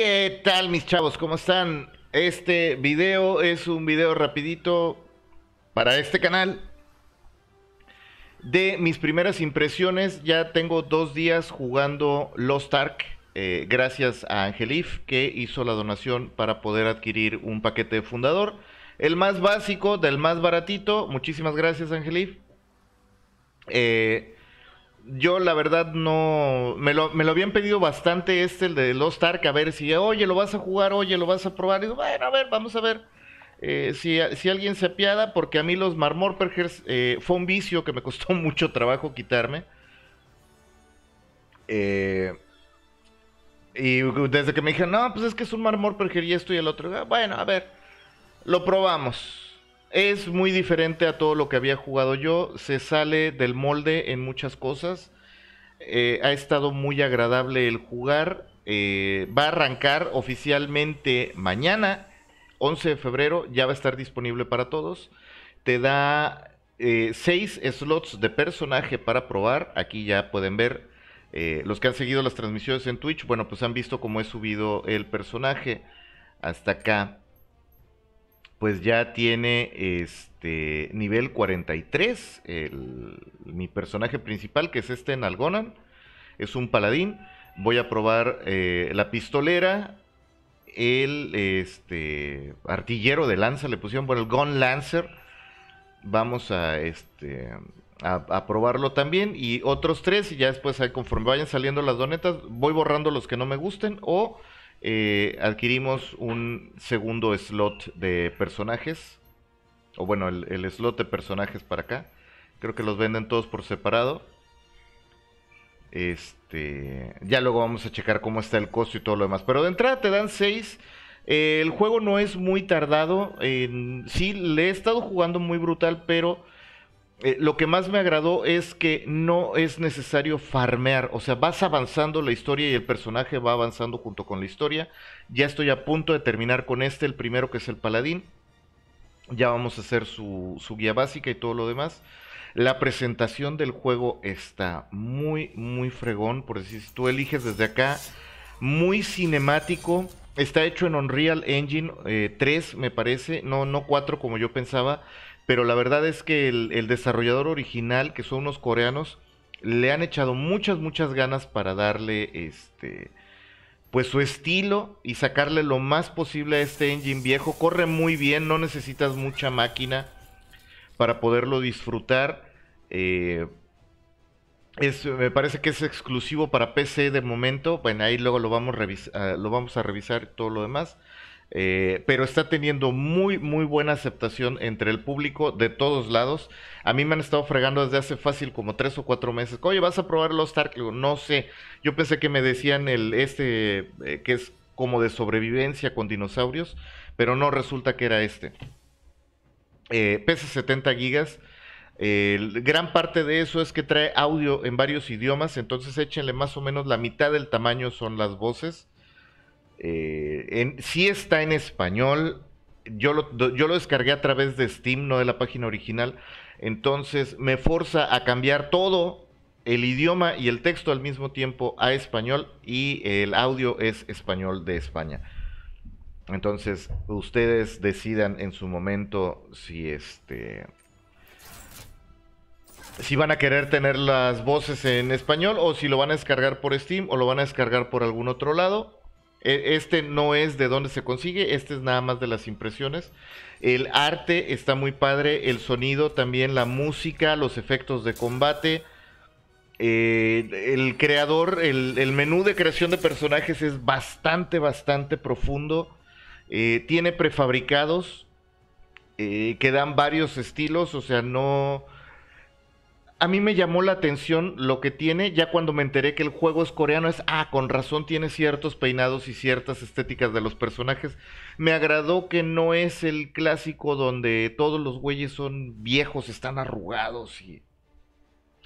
¿Qué tal mis chavos? ¿Cómo están? Este video es un video rapidito para este canal de mis primeras impresiones. Ya tengo dos días jugando Lost Ark. Eh, gracias a Angelif que hizo la donación para poder adquirir un paquete de fundador. El más básico del más baratito. Muchísimas gracias Angelif. Eh, yo la verdad no. Me lo, habían pedido bastante este, el de Lost Ark, a ver si, oye, lo vas a jugar, oye, lo vas a probar. Y digo, bueno, a ver, vamos a ver. Eh, si, si, alguien se apiada, porque a mí los Marmorpergers eh, fue un vicio que me costó mucho trabajo quitarme. Eh, y desde que me dijeron, no, pues es que es un Marmorperger y esto y el otro, ah, bueno, a ver, lo probamos. Es muy diferente a todo lo que había jugado yo. Se sale del molde en muchas cosas. Eh, ha estado muy agradable el jugar. Eh, va a arrancar oficialmente mañana, 11 de febrero. Ya va a estar disponible para todos. Te da 6 eh, slots de personaje para probar. Aquí ya pueden ver. los que han seguido las transmisiones en Twitch, bueno, pues han visto cómo he subido el personaje hasta acá pues ya tiene este nivel 43, el, mi personaje principal, que es este algonan. es un paladín. Voy a probar eh, la pistolera, el este, artillero de lanza, le pusieron, por el Gun Lancer. Vamos a, este, a, a probarlo también. Y otros tres, y ya después, conforme vayan saliendo las donetas, voy borrando los que no me gusten o eh, adquirimos un segundo slot de personajes, o bueno, el, slot de personajes para acá. Creo que los venden todos por separado. Este, ya luego vamos a checar cómo está el costo y todo lo demás. Pero de entrada te dan 6. Eh, el juego no es muy tardado. sí, le he estado jugando muy brutal, pero eh, lo que más me agradó es que no es necesario farmear, o sea, vas avanzando la historia y el personaje va avanzando junto con la historia. Ya estoy a punto de terminar con este, el primero que es el paladín. Ya vamos a hacer su, guía básica y todo lo demás. La presentación del juego está muy, muy fregón, por decir, si tú eliges desde acá, muy cinemático. Está hecho en Unreal Engine 3, eh, me parece, no, no 4 como yo pensaba pero la verdad es que el, desarrollador original, que son unos coreanos, le han echado muchas, muchas ganas para darle este. Pues su estilo y sacarle lo más posible a este engine viejo. Corre muy bien, no necesitas mucha máquina para poderlo disfrutar. Eh, me parece que es exclusivo para PC de momento. Bueno, ahí luego lo vamos, lo vamos a revisar todo lo demás. Eh, pero está teniendo muy, muy buena aceptación entre el público de todos lados. A mí me han estado fregando desde hace fácil como tres o cuatro meses. Oye, ¿vas a probar los Ark? no sé. Yo pensé que me decían el este, eh, que es como de sobrevivencia con dinosaurios, pero no resulta que era este. Eh, pesa 70 gigas. gran parte de eso es que trae audio en varios idiomas, entonces échenle más o menos la mitad del tamaño son las voces. Eh, si está en español. Yo lo, yo lo descargué a través de Steam, no de la página original. Entonces me forza a cambiar todo el idioma y el texto al mismo tiempo a español y el audio es español de España. Entonces, ustedes decidan en su momento si este si van a querer tener las voces en español o si lo van a descargar por Steam o lo van a descargar por algún otro lado. E, este no es de donde se consigue, este es nada más de las impresiones. El arte está muy padre, el sonido también, la música, los efectos de combate. Eh, el creador, el, menú de creación de personajes es bastante, bastante profundo. Eh, tiene prefabricados eh, que dan varios estilos, o sea, no a mí me llamó la atención lo que tiene, ya cuando me enteré que el juego es coreano, es, ah, con razón tiene ciertos peinados y ciertas estéticas de los personajes. Me agradó que no es el clásico donde todos los güeyes son viejos, están arrugados y,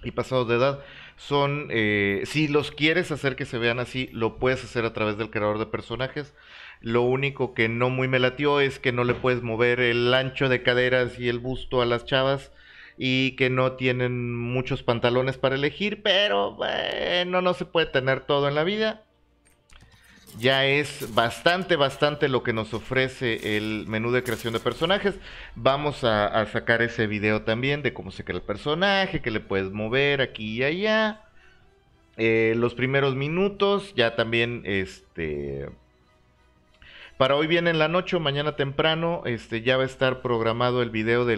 y pasados de edad. Son, eh, si los quieres hacer que se vean así, lo puedes hacer a través del creador de personajes. Lo único que no muy me latió es que no le puedes mover el ancho de caderas y el busto a las chavas y que no tienen muchos pantalones para elegir, pero bueno, no se puede tener todo en la vida. Ya es bastante, bastante lo que nos ofrece el menú de creación de personajes. Vamos a, sacar ese video también de cómo se crea el personaje, que le puedes mover aquí y allá. Eh, los primeros minutos, ya también este para hoy viene en la noche mañana temprano, este, ya va a estar programado el video de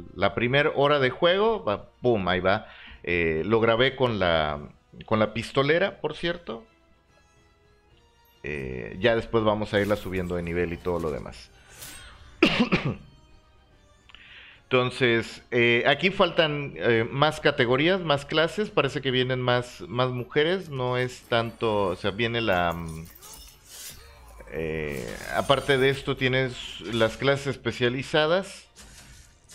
la, primera hora de juego. Va, ahí va. Eh, lo grabé con la, con la pistolera, por cierto. Eh, ya después vamos a irla subiendo de nivel y todo lo demás. Entonces, eh, aquí faltan más categorías, más clases. Parece que vienen más, más mujeres. No es tanto, o sea, viene la, mm, eh, aparte de esto, tienes las clases especializadas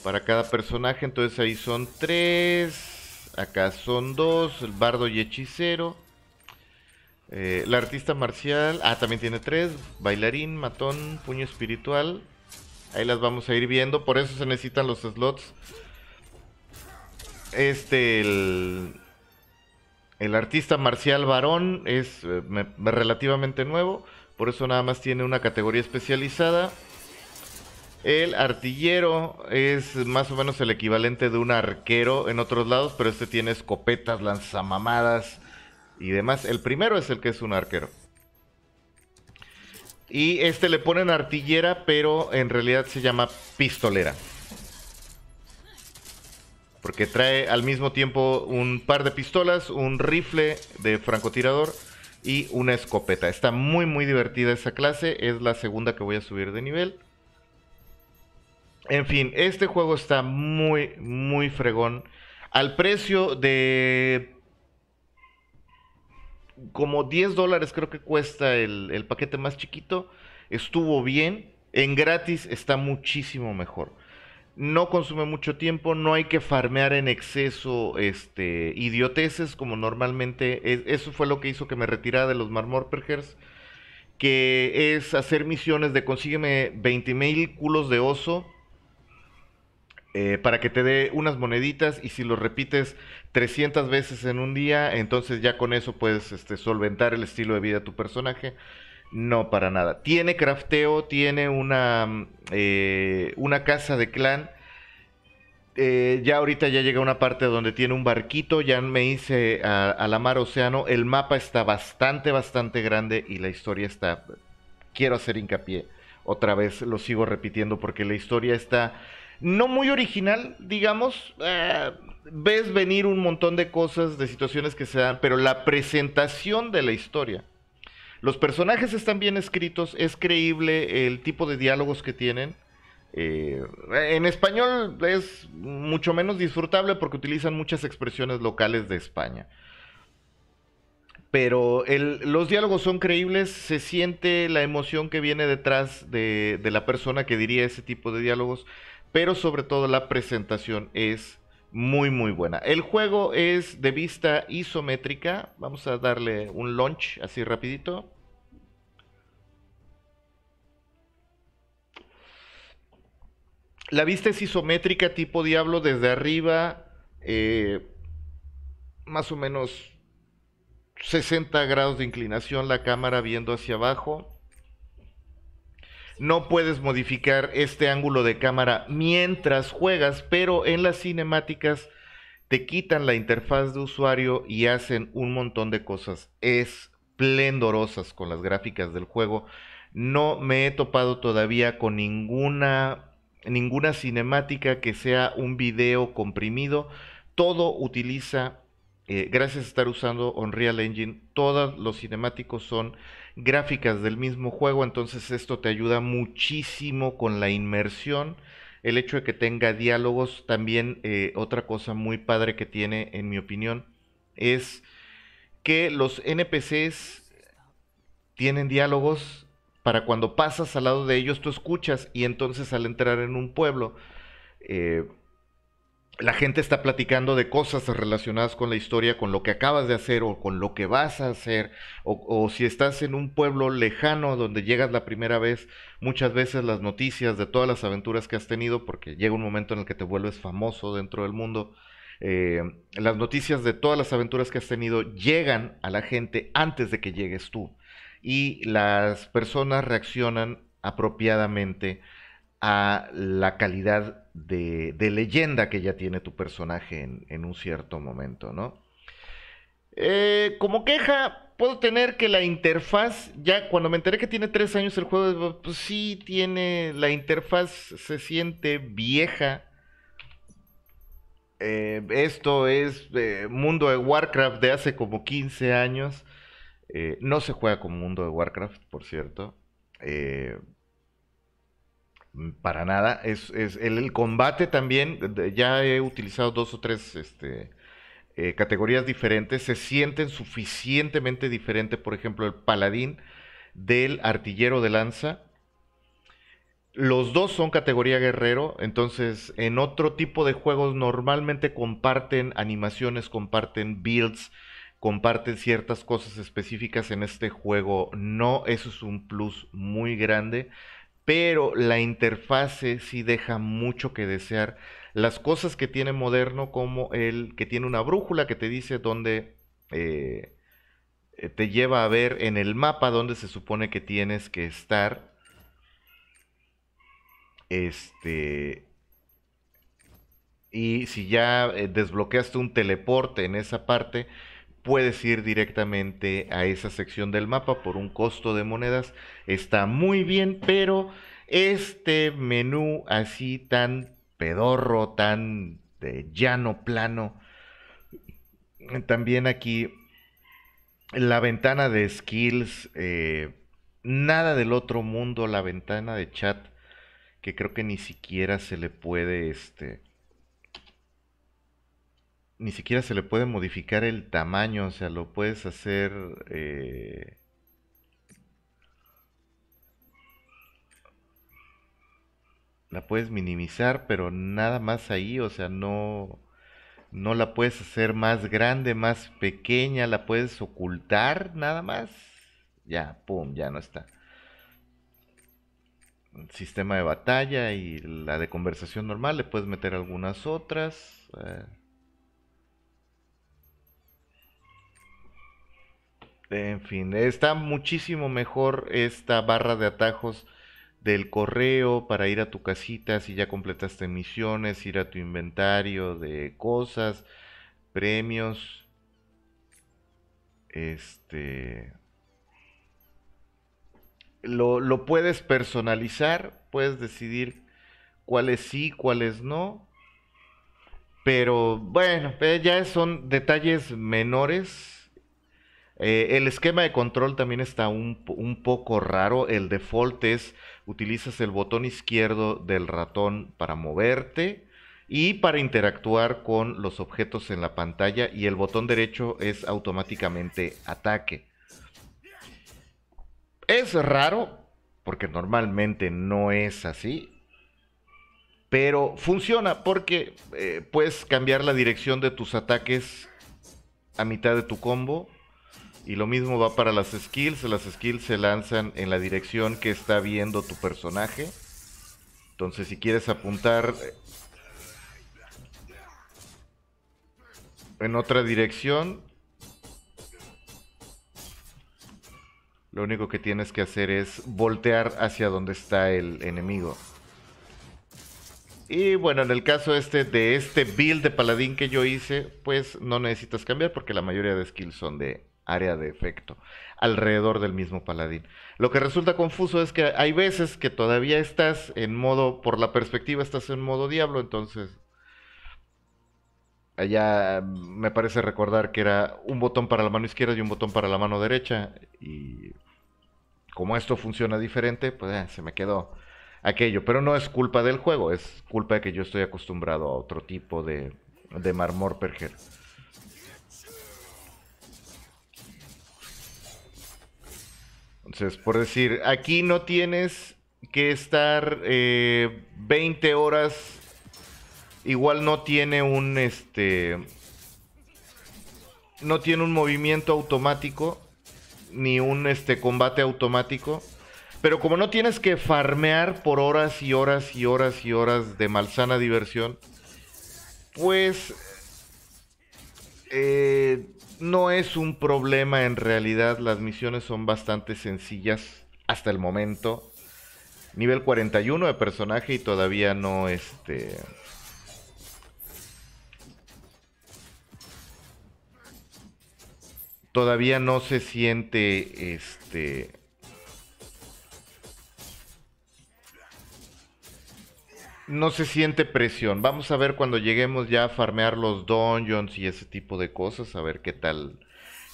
para cada personaje. Entonces ahí son tres. Acá son dos. El bardo y hechicero. Eh, la artista marcial. Ah, también tiene tres. Bailarín, matón, puño espiritual. Ahí las vamos a ir viendo. Por eso se necesitan los slots. Este, el, artista marcial varón es eh, relativamente nuevo. Por eso nada más tiene una categoría especializada. El artillero es más o menos el equivalente de un arquero en otros lados, pero este tiene escopetas, lanzamamadas y demás. El primero es el que es un arquero. Y este le ponen artillera, pero en realidad se llama pistolera. Porque trae al mismo tiempo un par de pistolas, un rifle de francotirador y una escopeta. Está muy muy divertida esa clase, es la segunda que voy a subir de nivel. En fin, este juego está muy muy fregón. Al precio de como 10 dólares creo que cuesta el, el paquete más chiquito, estuvo bien. En gratis está muchísimo mejor no consume mucho tiempo, no hay que farmear en exceso este, idioteces como normalmente. eso fue lo que hizo que me retirara de los Marmorpergers, que es hacer misiones de consígueme mil culos de oso eh, para que te dé unas moneditas y si lo repites 300 veces en un día, entonces ya con eso puedes este, solventar el estilo de vida de tu personaje. No, para nada. Tiene crafteo, tiene una, mm, eh, una casa de clan. Eh, ya ahorita ya llega una parte donde tiene un barquito, ya me hice a, la mar océano, el mapa está bastante, bastante grande y la historia está, quiero hacer hincapié, otra vez lo sigo repitiendo porque la historia está no muy original, digamos, eh, ves venir un montón de cosas, de situaciones que se dan, pero la presentación de la historia los personajes están bien escritos, es creíble el tipo de diálogos que tienen. Eh, en español es mucho menos disfrutable porque utilizan muchas expresiones locales de España. Pero los diálogos son creíbles, se siente la emoción que viene detrás de, de la persona que diría ese tipo de diálogos, pero sobre todo la presentación es muy muy buena. El juego es de vista isométrica. Vamos a darle un launch así rapidito. La vista es isométrica tipo diablo desde arriba, eh, más o menos 60 grados de inclinación la cámara viendo hacia abajo no puedes modificar este ángulo de cámara mientras juegas, pero en las cinemáticas te quitan la interfaz de usuario y hacen un montón de cosas esplendorosas con las gráficas del juego. No me he topado todavía con ninguna, ninguna cinemática que sea un video comprimido. Todo utiliza, eh, gracias a estar usando Unreal Engine, todos los cinemáticos son gráficas del mismo juego, entonces esto te ayuda muchísimo con la inmersión. El hecho de que tenga diálogos, también eh, otra cosa muy padre que tiene, en mi opinión, es que los NPCs tienen diálogos para cuando pasas al lado de ellos, tú escuchas y entonces al entrar en un pueblo, eh, la gente está platicando de cosas relacionadas con la historia, con lo que acabas de hacer o con lo que vas a hacer, o, si estás en un pueblo lejano donde llegas la primera vez, muchas veces las noticias de todas las aventuras que has tenido, porque llega un momento en el que te vuelves famoso dentro del mundo, eh, las noticias de todas las aventuras que has tenido llegan a la gente antes de que llegues tú y las personas reaccionan apropiadamente a la calidad de, leyenda que ya tiene tu personaje en, un cierto momento, ¿no? Eh, como queja, puedo tener que la interfaz, ya cuando me enteré que tiene tres años el juego, pues sí tiene, la interfaz se siente vieja. Eh, esto es eh, mundo de Warcraft de hace como 15 años. no se juega como mundo de Warcraft, por cierto. Para nada. Es, el, combate también, ya he utilizado dos o tres este, eh, categorías diferentes, se sienten suficientemente diferentes, por ejemplo, el paladín del artillero de lanza. Los dos son categoría guerrero, entonces en otro tipo de juegos normalmente comparten animaciones, comparten builds, comparten ciertas cosas específicas en este juego. No, eso es un plus muy grande pero la interfase sí deja mucho que desear. Las cosas que tiene moderno, como el que tiene una brújula que te dice dónde eh, eh, te lleva a ver en el mapa donde se supone que tienes que estar. Este. Y si ya eh, desbloqueaste un teleporte en esa parte, puedes ir directamente a esa sección del mapa por un costo de monedas. Está muy bien, pero este menú así tan pedorro, tan llano, plano. También aquí la ventana de skills, eh, nada del otro mundo, la ventana de chat, que creo que ni siquiera se le puede, este, ni siquiera se le puede modificar el tamaño, o sea, lo puedes hacer... Eh, la puedes minimizar, pero nada más ahí, o sea, no, no la puedes hacer más grande, más pequeña, la puedes ocultar nada más. Ya, pum, ya no está sistema de batalla y la de conversación normal, le puedes meter algunas otras. Eh, Este, en fin, está muchísimo mejor esta barra de atajos del correo para ir a tu casita si ya completaste misiones, ir a tu inventario de cosas, premios. Este lo, lo puedes personalizar, puedes decidir cuáles sí, cuáles no. Pero bueno, ya son detalles menores eh, el esquema de control también está un, poco raro. El default es utilizas el botón izquierdo del ratón para moverte y para interactuar con los objetos en la pantalla y el botón derecho es automáticamente ataque. Es raro porque normalmente no es así. Pero funciona porque eh, puedes cambiar la dirección de tus ataques a mitad de tu combo y lo mismo va para las skills. Las skills se lanzan en la dirección que está viendo tu personaje. Entonces si quieres apuntar eh, en otra dirección, lo único que tienes que hacer es voltear hacia donde está el enemigo. Y bueno, en el caso este de este build de paladín que yo hice, pues no necesitas cambiar porque la mayoría de skills son de, área de efecto alrededor del mismo paladín. Lo que resulta confuso es que hay veces que todavía estás en modo, por la perspectiva estás en modo diablo, entonces allá me parece recordar que era un botón para la mano izquierda y un botón para la mano derecha y como esto funciona diferente, pues eh, se me quedó aquello, pero no es culpa del juego, es culpa de que yo estoy acostumbrado a otro tipo de, de marmor perjero. Entonces, por decir, aquí no tienes que estar 20 eh, horas. Igual no tiene un este. No tiene un movimiento automático. Ni un este combate automático. Pero como no tienes que farmear por horas y horas y horas y horas de malsana diversión. Pues eh, no es un problema en realidad, las misiones son bastante sencillas hasta el momento. Nivel 41 de personaje y todavía no este... Todavía no se siente este no se siente presión. Vamos a ver cuando lleguemos ya a farmear los dungeons y ese tipo de cosas, a ver qué tal,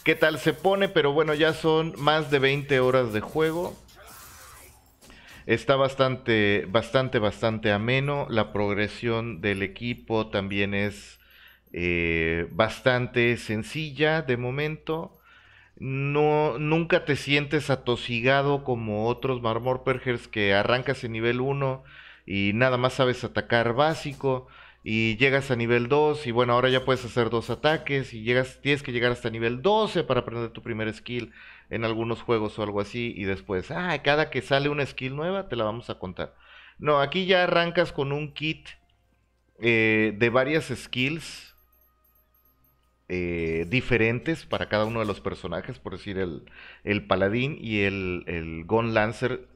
qué tal se pone. Pero bueno, ya son más de 20 horas de juego. Está bastante, bastante, bastante ameno. La progresión del equipo también es eh, bastante sencilla de momento. No, nunca te sientes atosigado como otros Marmor que arrancas en nivel 1 y nada más sabes atacar básico y llegas a nivel 2 y bueno, ahora ya puedes hacer dos ataques y llegas, tienes que llegar hasta nivel 12 para aprender tu primer skill en algunos juegos o algo así y después, ah, cada que sale una skill nueva te la vamos a contar. No, aquí ya arrancas con un kit eh, de varias skills eh, diferentes para cada uno de los personajes, por decir el, el paladín y el, el Gun Lancer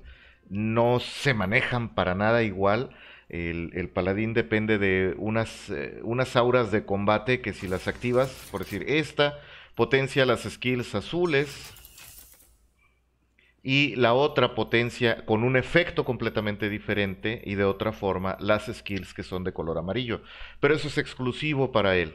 no se manejan para nada igual. El, paladín depende de unas, eh, unas auras de combate que si las activas, por decir, esta potencia las skills azules y la otra potencia con un efecto completamente diferente y de otra forma las skills que son de color amarillo. Pero eso es exclusivo para él.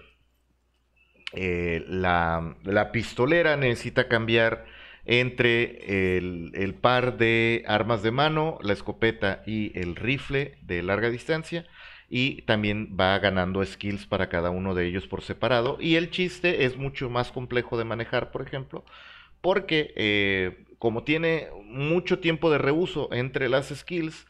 Eh, la, la, pistolera necesita cambiar entre el, par de armas de mano, la escopeta y el rifle de larga distancia. Y también va ganando skills para cada uno de ellos por separado. Y el chiste es mucho más complejo de manejar, por ejemplo, porque eh, como tiene mucho tiempo de reuso entre las skills,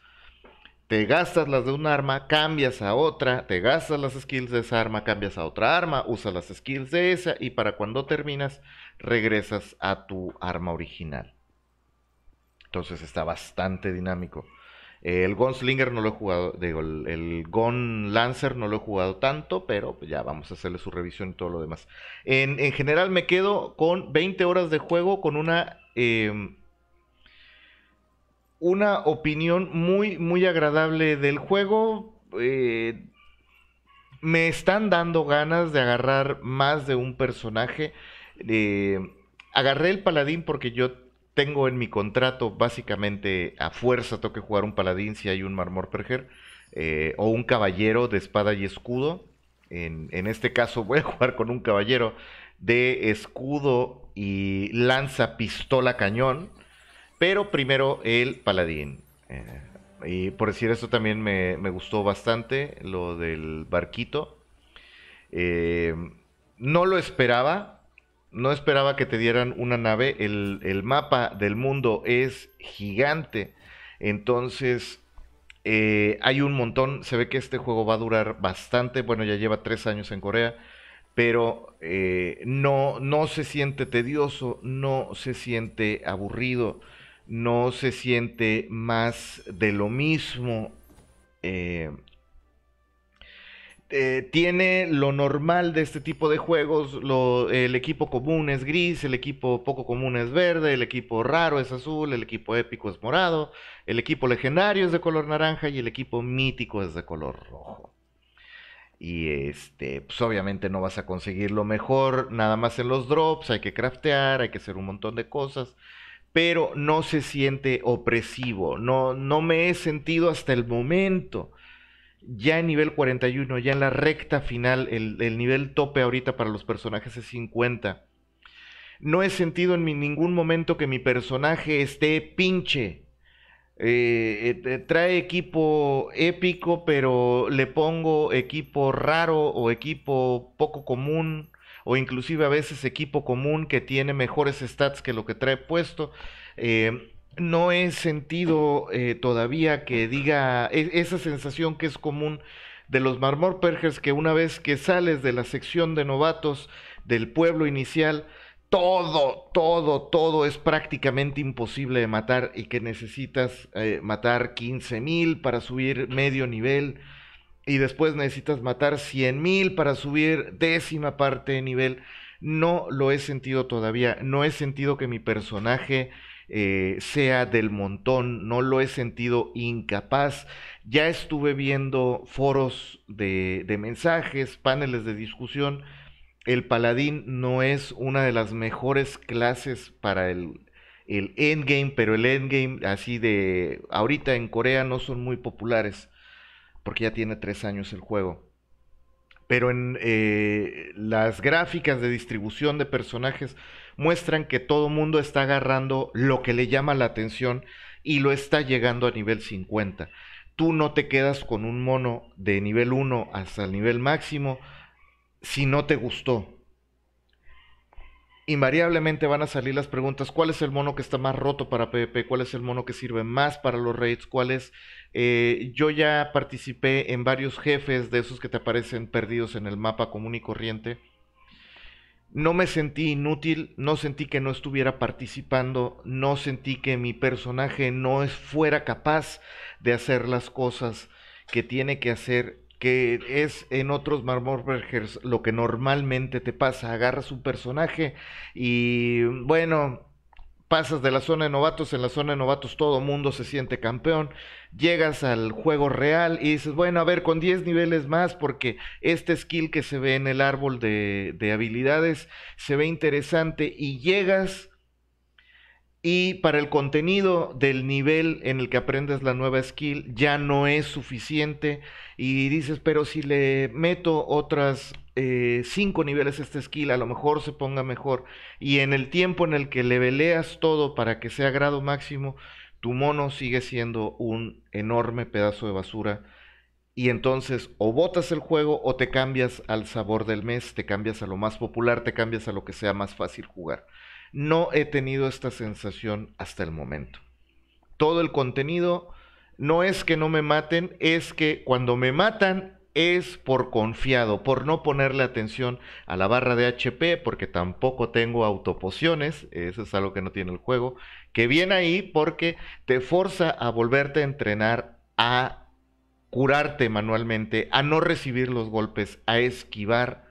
te gastas las de un arma, cambias a otra, te gastas las skills de esa arma, cambias a otra arma, usas las skills de esa y para cuando terminas regresas a tu arma original. Entonces está bastante dinámico. Eh, el Gunslinger no lo he jugado, el, el, Gun Lancer no lo he jugado tanto, pero pues ya vamos a hacerle su revisión y todo lo demás. En, general me quedo con 20 horas de juego, con una... Em, una opinión muy, muy agradable del juego. Eh, me están dando ganas de agarrar más de un personaje. Eh, agarré el paladín porque yo tengo en mi contrato básicamente a fuerza tengo que jugar un paladín si hay un marmor perger eh, o un caballero de espada y escudo. En, este caso voy a jugar con un caballero de escudo y lanza pistola cañón, pero primero el paladín. Eh, y por decir esto también me, gustó bastante lo del barquito. no lo esperaba, no esperaba que te dieran una nave. El, mapa del mundo es gigante. Entonces, eh, hay un montón. Se ve que este juego va a durar bastante. Bueno, ya lleva tres años en Corea. Pero eh, no, no se siente tedioso, no se siente aburrido, no se siente más de lo mismo. Eh, eh, tiene lo normal de este tipo de juegos, el equipo común es gris, el equipo poco común es verde, el equipo raro es azul, el equipo épico es morado, el equipo legendario es de color naranja y el equipo mítico es de color rojo. Y este, pues, obviamente no vas a conseguir lo mejor, nada más en los drops, hay que craftear, hay que hacer un montón de cosas, pero no se siente opresivo, no, no me he sentido hasta el momento ya en nivel 41, ya en la recta final, el, nivel tope ahorita para los personajes es 50. No he sentido en ningún momento que mi personaje esté pinche. Eh, eh, eh, trae equipo épico, pero le pongo equipo raro o equipo poco común o inclusive a veces equipo común que tiene mejores stats que lo que trae puesto. Eh, no he sentido eh, todavía que diga e-, esa sensación que es común de los Marmor que una vez que sales de la sección de novatos del pueblo inicial, todo, todo, todo es prácticamente imposible de matar y que necesitas eh, matar 15.000 mil para subir medio nivel y después necesitas matar 100.000 mil para subir décima parte de nivel. No lo he sentido todavía, no he sentido que mi personaje eh, sea del montón, no lo he sentido incapaz. Ya estuve viendo foros de, mensajes, paneles de discusión. El paladín no es una de las mejores clases para el, el endgame, pero el endgame así de ahorita en Corea no son muy populares porque ya tiene tres años el juego. Pero en eh, las gráficas de distribución de personajes muestran que todo mundo está agarrando lo que le llama la atención y lo está llegando a nivel 50. Tú no te quedas con un mono de nivel 1 hasta el nivel máximo si no te gustó. Invariablemente van a salir las preguntas, ¿cuál es el mono que está más roto para PvP? ¿Cuál es el mono que sirve más para los raids? ¿Cuál es eh, yo ya participé en varios jefes de esos que te aparecen perdidos en el mapa común y corriente no me sentí inútil, no sentí que no estuviera participando, no sentí que mi personaje no fuera capaz de hacer las cosas que tiene que hacer, que es en otros Marmorbergers lo que normalmente te pasa, agarras un personaje y bueno, pasas de la zona de novatos, en la zona de novatos todo mundo se siente campeón, llegas al juego real y dices, bueno, a ver, con 10 niveles más, porque este skill que se ve en el árbol de, de habilidades se ve interesante y llegas y para el contenido del nivel en el que aprendes la nueva skill ya no es suficiente y dices, pero si le meto otras eh, cinco niveles esta skill, a lo mejor se ponga mejor. Y en el tiempo en el que le veleas todo para que sea grado máximo, tu mono sigue siendo un enorme pedazo de basura. Y entonces o botas el juego o te cambias al sabor del mes, te cambias a lo más popular, te cambias a lo que sea más fácil jugar. No he tenido esta sensación hasta el momento. Todo el contenido no es que no me maten, es que cuando me matan es por confiado, por no ponerle atención a la barra de HP, porque tampoco tengo autopociones, eso es algo que no tiene el juego, que viene ahí porque te forza a volverte a entrenar a curarte manualmente, a no recibir los golpes, a esquivar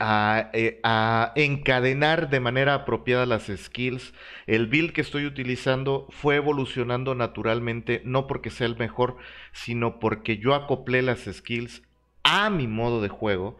eh, a, encadenar de manera apropiada las skills. El build que estoy utilizando fue evolucionando naturalmente, no porque sea el mejor, sino porque yo acoplé las skills a mi modo de juego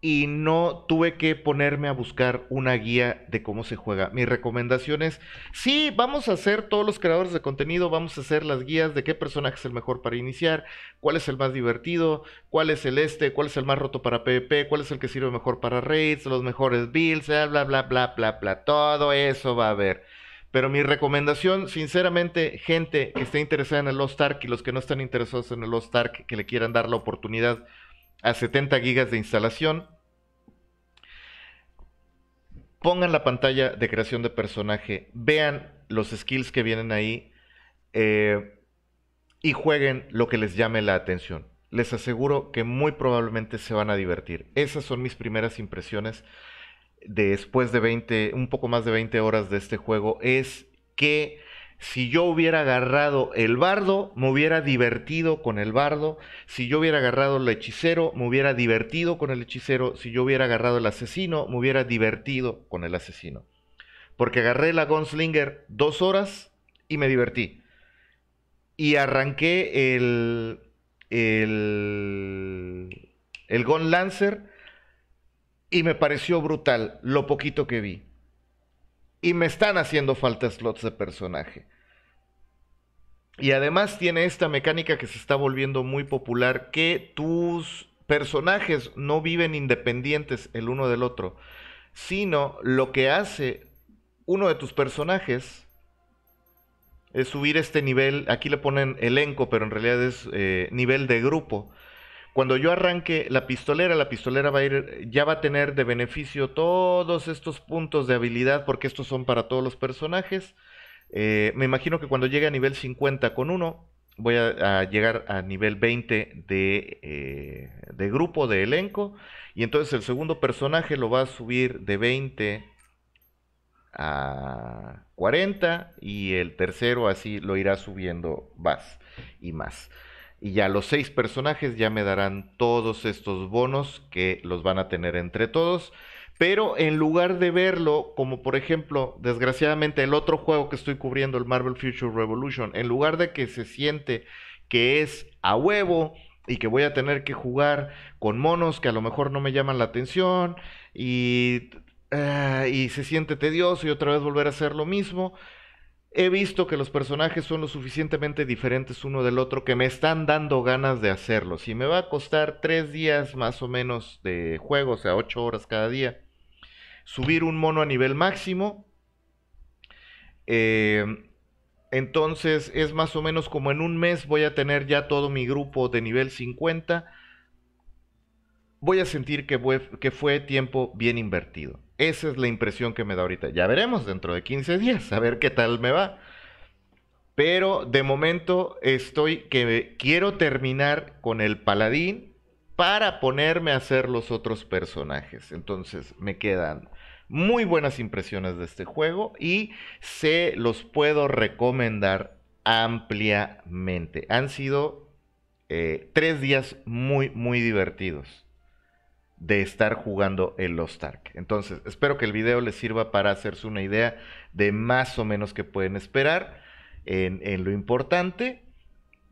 y no tuve que ponerme a buscar una guía de cómo se juega. Mi recomendación es, sí, vamos a hacer todos los creadores de contenido, vamos a hacer las guías de qué personaje es el mejor para iniciar, cuál es el más divertido, cuál es el este, cuál es el más roto para PvP, cuál es el que sirve mejor para raids, los mejores builds, bla, bla, bla, bla, bla, Todo eso va a haber. Pero mi recomendación, sinceramente, gente que esté interesada en el Lost Ark y los que no están interesados en el Lost Ark, que le quieran dar la oportunidad, a 70 gigas de instalación. Pongan la pantalla de creación de personaje, vean los skills que vienen ahí eh, y jueguen lo que les llame la atención. Les aseguro que muy probablemente se van a divertir. Esas son mis primeras impresiones después de 20, un poco más de 20 horas de este juego. Es que si yo hubiera agarrado el bardo, me hubiera divertido con el bardo. Si yo hubiera agarrado el hechicero, me hubiera divertido con el hechicero. Si yo hubiera agarrado el asesino, me hubiera divertido con el asesino. Porque agarré la Gunslinger dos horas y me divertí. Y arranqué el. el. el Gun Lancer y me pareció brutal lo poquito que vi. Y me están haciendo falta slots de personaje. Y además tiene esta mecánica que se está volviendo muy popular, que tus personajes no viven independientes el uno del otro, sino lo que hace uno de tus personajes es subir este nivel, aquí le ponen elenco, pero en realidad es eh, nivel de grupo cuando yo arranque la pistolera, la pistolera va a ir, ya va a tener de beneficio todos estos puntos de habilidad, porque estos son para todos los personajes. Eh, me imagino que cuando llegue a nivel 50 con uno, voy a, llegar a nivel 20 de, eh, de grupo, de elenco, y entonces el segundo personaje lo va a subir de 20 a 40 y el tercero así lo irá subiendo más y más. Y ya los seis personajes ya me darán todos estos bonos que los van a tener entre todos. Pero en lugar de verlo, como por ejemplo, desgraciadamente el otro juego que estoy cubriendo, el Marvel Future Revolution, en lugar de que se siente que es a huevo y que voy a tener que jugar con monos que a lo mejor no me llaman la atención y, ah, y se siente tedioso y otra vez volver a hacer lo mismo, he visto que los personajes son lo suficientemente diferentes uno del otro que me están dando ganas de hacerlo. Si me va a costar tres días más o menos de juego, o sea, ocho horas cada día, subir un mono a nivel máximo, eh, entonces es más o menos como en un mes voy a tener ya todo mi grupo de nivel 50 voy a sentir que fue, tiempo bien invertido. Esa es la impresión que me da ahorita. Ya veremos dentro de 15 días, a ver qué tal me va. Pero de momento estoy que quiero terminar con el paladín para ponerme a hacer los otros personajes. Entonces me quedan muy buenas impresiones de este juego y se los puedo recomendar ampliamente. Han sido eh, tres días muy, muy divertidos de estar jugando en los Ark. Entonces, espero que el video les sirva para hacerse una idea de más o menos que pueden esperar en, lo importante.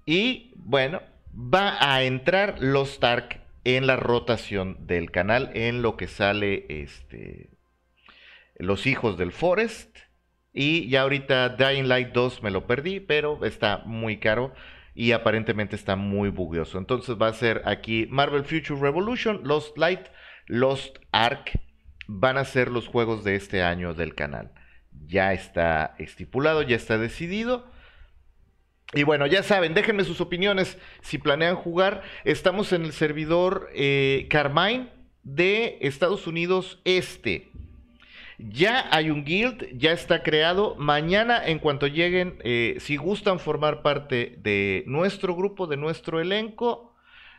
Y bueno, va a entrar los Ark en la rotación del canal, en lo que sale este, Los Hijos del Forest. Y ya ahorita Dying Light 2 me lo perdí, pero está muy caro y aparentemente está muy bugueoso. Entonces va a ser aquí Marvel Future Revolution, Lost Light, Lost Ark van a ser los juegos de este año del canal. Ya está estipulado, ya está decidido. Y bueno, ya saben, déjenme sus opiniones si planean jugar. Estamos en el servidor eh, Carmine de Estados Unidos Este, ya hay un guild, ya está creado. Mañana, en cuanto lleguen, eh, si gustan formar parte de nuestro grupo, de nuestro elenco,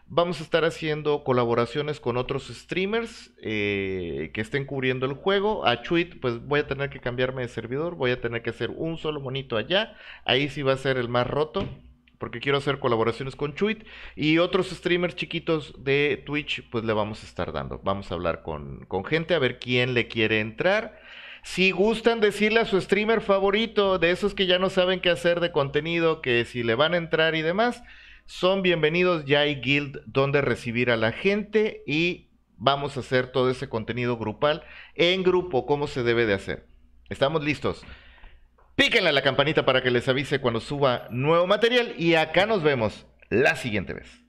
vamos a estar haciendo colaboraciones con otros streamers eh, que estén cubriendo el juego. A tweet, pues voy a tener que cambiarme de servidor, voy a tener que hacer un solo monito allá. Ahí sí va a ser el más roto porque quiero hacer colaboraciones con Chuit y otros streamers chiquitos de Twitch, pues le vamos a estar dando. Vamos a hablar con, con gente a ver quién le quiere entrar. Si gustan decirle a su streamer favorito, de esos que ya no saben qué hacer de contenido, que si le van a entrar y demás, son bienvenidos. Ya hay guild donde recibir a la gente y vamos a hacer todo ese contenido grupal en grupo, como se debe de hacer. Estamos listos. Píquenle a la campanita para que les avise cuando suba nuevo material y acá nos vemos la siguiente vez.